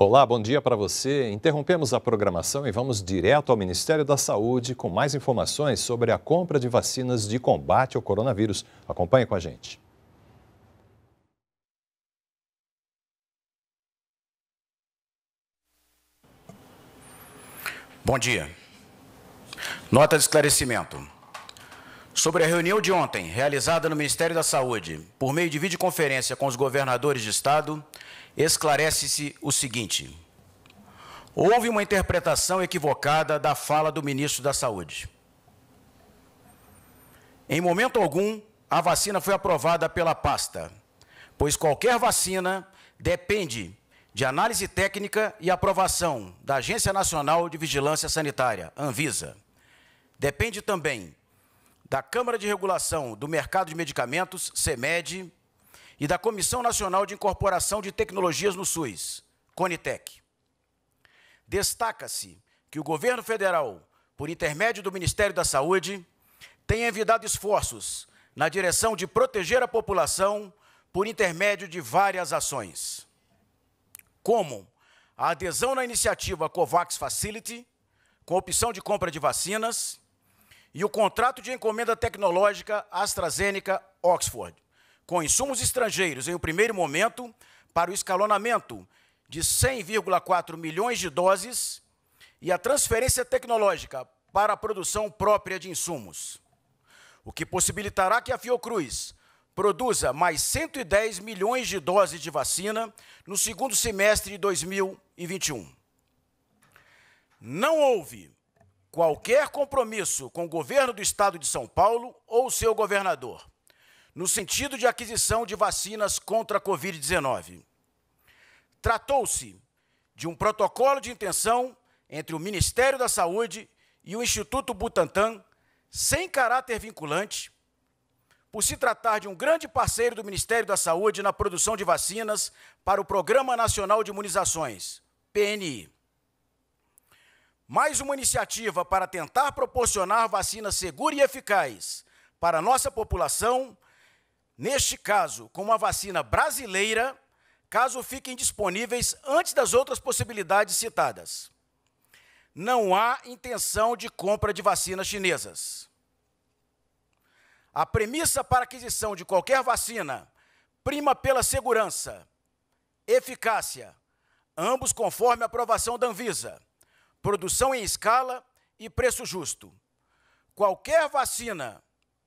Olá, bom dia para você. Interrompemos a programação e vamos direto ao Ministério da Saúde com mais informações sobre a compra de vacinas de combate ao coronavírus. Acompanhe com a gente. Bom dia. Nota de esclarecimento. Sobre a reunião de ontem, realizada no Ministério da Saúde, por meio de videoconferência com os governadores de Estado, esclarece-se o seguinte. Houve uma interpretação equivocada da fala do ministro da Saúde. Em momento algum, a vacina foi aprovada pela pasta, pois qualquer vacina depende de análise técnica e aprovação da Agência Nacional de Vigilância Sanitária, Anvisa. Depende também da Câmara de Regulação do Mercado de Medicamentos, CEMED, e da Comissão Nacional de Incorporação de Tecnologias no SUS, CONITEC. Destaca-se que o governo federal, por intermédio do Ministério da Saúde, tem envidado esforços na direção de proteger a população por intermédio de várias ações, como a adesão na iniciativa COVAX Facility, com opção de compra de vacinas, e o contrato de encomenda tecnológica AstraZeneca Oxford, com insumos estrangeiros em um primeiro momento para o escalonamento de 100,4 milhões de doses e a transferência tecnológica para a produção própria de insumos, o que possibilitará que a Fiocruz produza mais 110 milhões de doses de vacina no segundo semestre de 2021. Não houve qualquer compromisso com o governo do estado de São Paulo ou seu governador, no sentido de aquisição de vacinas contra a Covid-19. Tratou-se de um protocolo de intenção entre o Ministério da Saúde e o Instituto Butantan, sem caráter vinculante, por se tratar de um grande parceiro do Ministério da Saúde na produção de vacinas para o Programa Nacional de Imunizações, PNI mais uma iniciativa para tentar proporcionar vacina segura e eficaz para a nossa população, neste caso, com uma vacina brasileira, caso fiquem disponíveis antes das outras possibilidades citadas. Não há intenção de compra de vacinas chinesas. A premissa para aquisição de qualquer vacina prima pela segurança, eficácia, ambos conforme a aprovação da Anvisa produção em escala e preço justo. Qualquer vacina,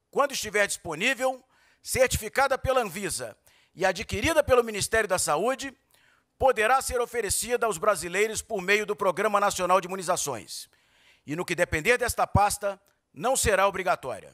quando estiver disponível, certificada pela Anvisa e adquirida pelo Ministério da Saúde, poderá ser oferecida aos brasileiros por meio do Programa Nacional de Imunizações. E no que depender desta pasta, não será obrigatória.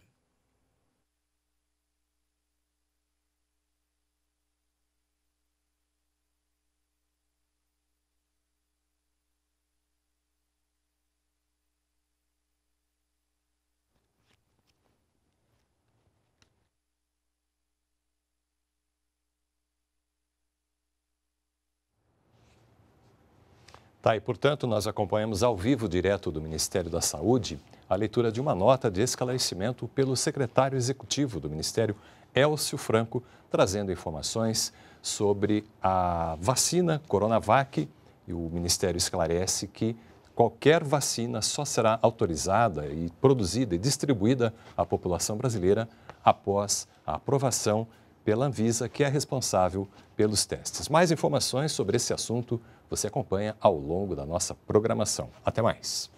Tá, e, portanto, nós acompanhamos ao vivo, direto do Ministério da Saúde, a leitura de uma nota de esclarecimento pelo secretário executivo do Ministério, Elcio Franco, trazendo informações sobre a vacina Coronavac. E o Ministério esclarece que qualquer vacina só será autorizada e produzida e distribuída à população brasileira após a aprovação pela Anvisa, que é responsável pelos testes. Mais informações sobre esse assunto você acompanha ao longo da nossa programação. Até mais!